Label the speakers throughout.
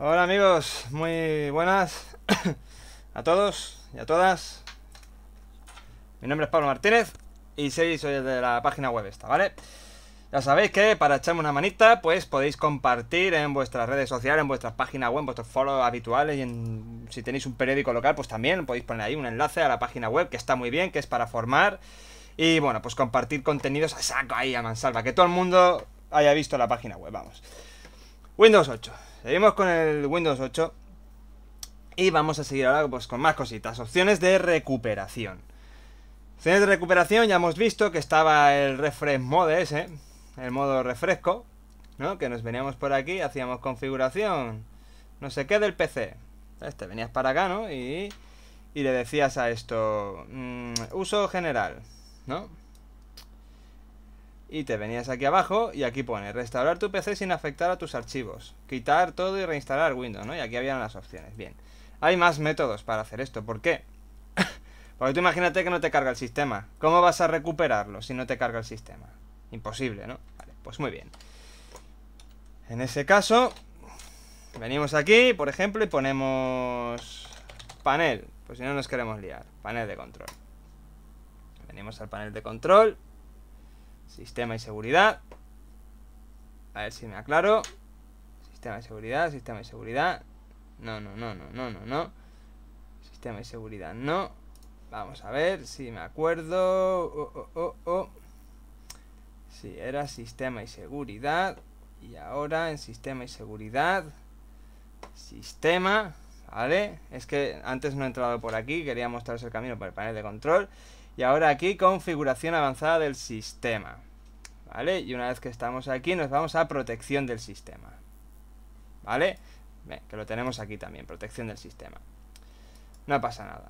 Speaker 1: Hola amigos, muy buenas a todos y a todas. Mi nombre es Pablo Martínez y soy, de la página web esta, ¿vale? Ya sabéis que para echarme una manita, pues podéis compartir en vuestras redes sociales, en vuestras páginas web, en vuestros foros habituales y en, si tenéis un periódico local, pues también podéis poner ahí un enlace a la página web que está muy bien, que es para formar y bueno, pues compartir contenidos a saco ahí a mansalva, que todo el mundo haya visto la página web, vamos. Windows 8 seguimos con el Windows 8 y vamos a seguir ahora pues, con más cositas. Opciones de recuperación. Opciones de recuperación, ya hemos visto que estaba el refresh mode ese, el modo refresco, ¿no? Que nos veníamos por aquí, hacíamos configuración, no sé qué del PC. Este, venías para acá, ¿no? Y, y le decías a esto, mm, uso general, ¿no? y te venías aquí abajo y aquí pone restaurar tu PC sin afectar a tus archivos, quitar todo y reinstalar Windows, ¿no? Y aquí habían las opciones. Bien. Hay más métodos para hacer esto. ¿Por qué? Porque tú imagínate que no te carga el sistema. ¿Cómo vas a recuperarlo si no te carga el sistema? Imposible, ¿no? Vale, pues muy bien. En ese caso, venimos aquí, por ejemplo, y ponemos panel. Pues si no nos queremos liar. Panel de control. Venimos al panel de control Sistema y seguridad. A ver si me aclaro. Sistema de seguridad, sistema y seguridad. No, no, no, no, no, no, no. Sistema y seguridad, no. Vamos a ver si me acuerdo. Oh, oh, oh, si era sistema y seguridad. Y ahora en sistema y seguridad. Sistema. ¿Vale? Es que antes no he entrado por aquí. Quería mostraros el camino por el panel de control. Y ahora aquí configuración avanzada del sistema. ¿Vale? Y una vez que estamos aquí nos vamos a protección del sistema. ¿Vale? que lo tenemos aquí también, protección del sistema. No pasa nada.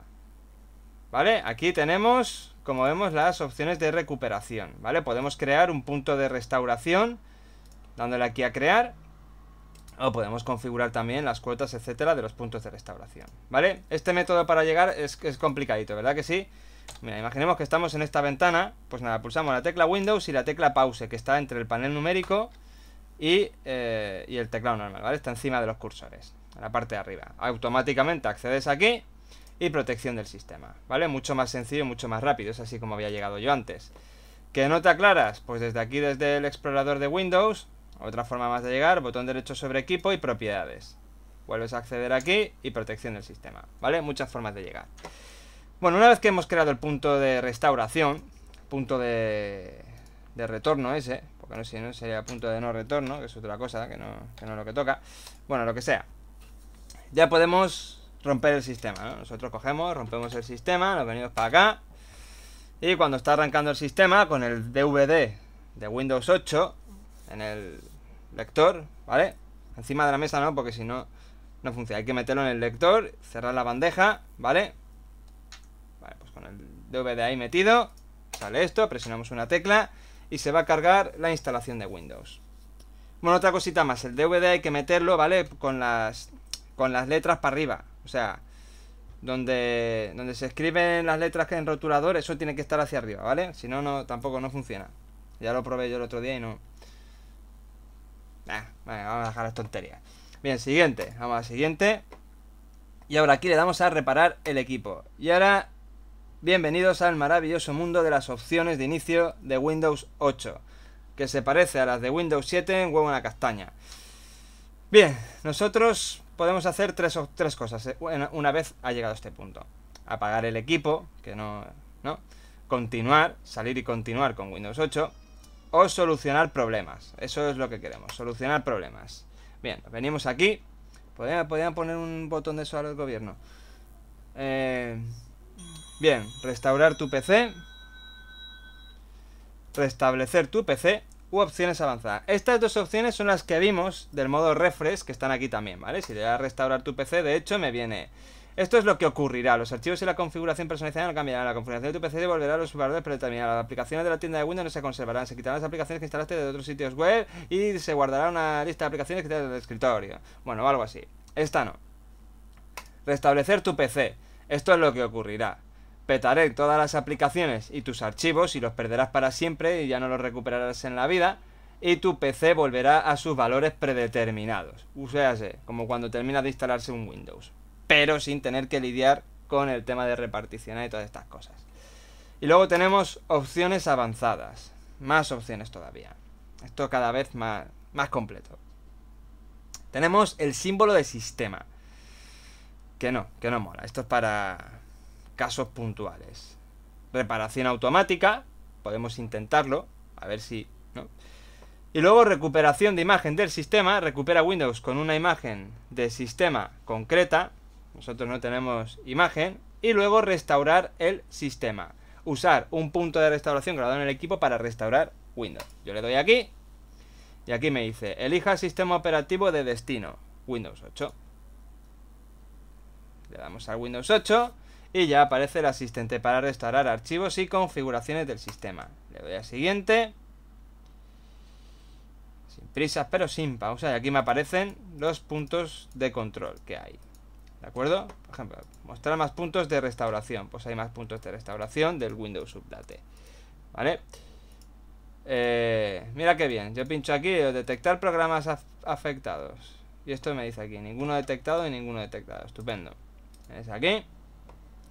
Speaker 1: ¿Vale? Aquí tenemos, como vemos, las opciones de recuperación. ¿Vale? Podemos crear un punto de restauración dándole aquí a crear. O podemos configurar también las cuotas, etcétera, de los puntos de restauración. ¿Vale? Este método para llegar es, es complicadito, ¿verdad que sí? imaginemos que estamos en esta ventana, pues nada, pulsamos la tecla Windows y la tecla Pause, que está entre el panel numérico eh, y, el teclado normal, ¿vale? Está encima de los cursores, en la parte de arriba. Automáticamente accedes aquí y protección del sistema, ¿vale? Mucho más sencillo y mucho más rápido, es así como había llegado yo antes. ¿Que no te aclaras? Pues desde aquí, desde el explorador de Windows, otra forma más de llegar, botón derecho sobre equipo y propiedades. Vuelves a acceder aquí y protección del sistema, ¿vale? Muchas formas de llegar. Bueno, una vez que hemos creado el punto de restauración, punto de, retorno ese, porque no sé si no sería punto de no retorno, que es otra cosa, que no, que no es lo que toca, bueno, lo que sea, ya podemos romper el sistema, ¿no? Nosotros cogemos, rompemos el sistema, nos venimos para acá, y cuando está arrancando el sistema, con el DVD de Windows 8, en el lector, ¿vale? Encima de la mesa no, porque si no, no funciona. Hay que meterlo en el lector, cerrar la bandeja, ¿vale? pues con el DVD ahí metido, sale esto, presionamos una tecla y se va a cargar la instalación de Windows. Bueno, otra cosita más, el DVD hay que meterlo, ¿vale? Con las, con las letras para arriba, o sea, donde, donde se escriben las letras que en rotulador, eso tiene que estar hacia arriba, ¿vale? Si no, no tampoco no funciona. Ya lo probé yo el otro día y no... vale, vamos a dejar las tonterías. Bien, siguiente, vamos a siguiente. Y ahora aquí le damos a reparar el equipo. Y ahora Bienvenidos al maravilloso mundo de las opciones de inicio de Windows 8, que se parece a las de Windows 7 en huevo en la castaña. Bien, nosotros podemos hacer tres, tres cosas eh, una vez ha llegado a este punto. Apagar el equipo, que no, no, continuar, salir y continuar con Windows 8, o solucionar problemas. Eso es lo que queremos, solucionar problemas. Bien, venimos aquí. Podrían, poner un botón de eso al gobierno. Eh... Bien, restaurar tu PC. Restablecer tu PC u opciones avanzadas. Estas dos opciones son las que vimos del modo refresh que están aquí también, ¿vale? Si le das restaurar tu PC, de hecho me viene... Esto es lo que ocurrirá. Los archivos y la configuración personalizada no cambiarán. La configuración de tu PC devolverá los valores predeterminados. Las aplicaciones de la tienda de Windows no se conservarán. Se quitarán las aplicaciones que instalaste de otros sitios web y se guardará una lista de aplicaciones que tienes el escritorio. Bueno, algo así. Esta no. Restablecer tu PC. Esto es lo que ocurrirá. Petaré todas las aplicaciones y tus archivos y los perderás para siempre y ya no los recuperarás en la vida. Y tu PC volverá a sus valores predeterminados. Uséase, como cuando termina de instalarse un Windows. Pero sin tener que lidiar con el tema de reparticionar y todas estas cosas. Y luego tenemos opciones avanzadas. Más opciones todavía. Esto cada vez más, más completo. Tenemos el símbolo de sistema. Que no, que no mola. Esto es para casos puntuales. Reparación automática, podemos intentarlo, a ver si... Y luego recuperación de imagen del sistema, recupera Windows con una imagen de sistema concreta, nosotros no tenemos imagen, y luego restaurar el sistema. Usar un punto de restauración grabado en el equipo para restaurar Windows. Yo le doy aquí, y aquí me dice, elija sistema operativo de destino, Windows 8. Le damos a Windows 8 y ya aparece el asistente para restaurar archivos y configuraciones del sistema. Le doy a siguiente. Sin prisas, pero sin pausa. Y aquí me aparecen los puntos de control que hay. ¿De acuerdo? Por ejemplo, mostrar más puntos de restauración. Pues hay más puntos de restauración del Windows Sublate. ¿Vale? Eh, mira qué bien. Yo pincho aquí detectar programas afectados. Y esto me dice aquí, ninguno detectado y ninguno detectado. Estupendo. Es aquí.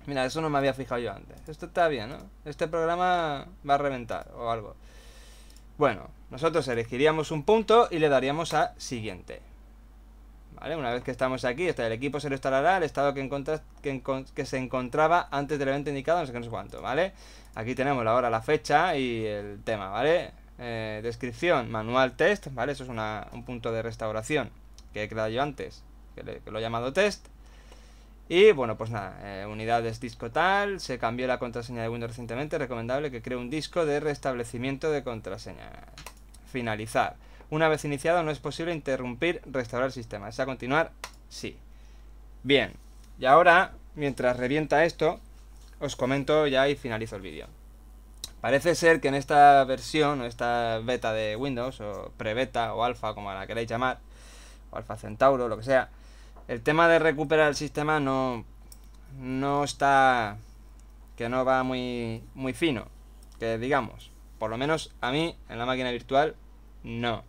Speaker 1: Mira, eso no me había fijado yo antes. Esto está bien, ¿no? Este programa va a reventar o algo. Bueno, nosotros elegiríamos un punto y le daríamos a siguiente. ¿Vale? Una vez que estamos aquí, está el equipo se restaurará el estado que, que se encontraba antes del evento indicado, no sé qué, no sé cuánto, ¿vale? Aquí tenemos la hora, la fecha y el tema, ¿vale? Eh, descripción, manual test, ¿vale? Eso es un punto de restauración que he creado yo antes, que, que lo he llamado test. Y bueno, pues nada, eh, unidades disco tal, se cambió la contraseña de Windows recientemente, recomendable que cree un disco de restablecimiento de contraseña. Finalizar. Una vez iniciado no es posible interrumpir, restaurar el sistema. ¿Es a continuar? Sí. Bien, y ahora, mientras revienta esto, os comento ya y finalizo el vídeo. Parece ser que en esta versión, o esta beta de Windows, o pre-beta, o alfa, como la queráis llamar, o alfa centauro, lo que sea, el tema de recuperar el sistema no, no está... Que no va muy, muy fino. Que digamos. Por lo menos a mí, en la máquina virtual, no.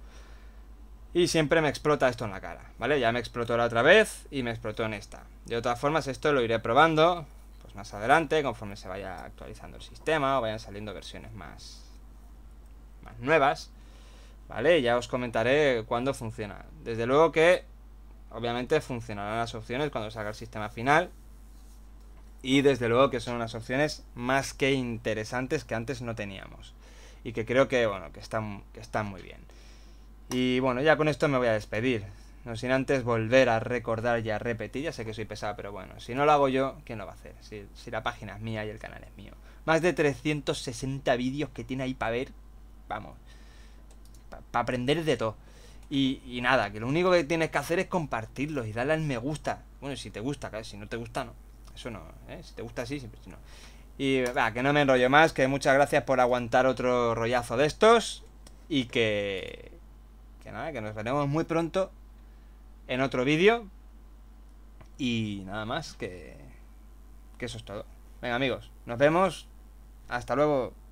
Speaker 1: Y siempre me explota esto en la cara, ¿vale? Ya me explotó la otra vez y me explotó en esta. De todas formas, esto lo iré probando pues más adelante, conforme se vaya actualizando el sistema o vayan saliendo versiones más, más nuevas, ¿vale? Ya os comentaré cuándo funciona. Desde luego que obviamente funcionarán las opciones cuando salga el sistema final. Y desde luego que son unas opciones más que interesantes que antes no teníamos. Y que creo que, bueno, que están, están muy bien. Y bueno, ya con esto me voy a despedir. No sin antes volver a recordar y a repetir, ya sé que soy pesado, pero bueno, si no lo hago yo, ¿quién lo va a hacer? Si, la página es mía y el canal es mío. Más de 360 vídeos que tiene ahí para ver, vamos, para aprender de todo. Y, nada, que lo único que tienes que hacer es compartirlos y darle al me gusta. Bueno, si te gusta, si no te gusta, no. Eso no, ¿eh? Si te gusta, sí, siempre si no. Y va, que no me enrollo más, que muchas gracias por aguantar otro rollazo de estos. Y que. Que nada, que nos veremos muy pronto en otro vídeo. Y nada más, que. Que eso es todo. Venga, amigos, nos vemos. Hasta luego.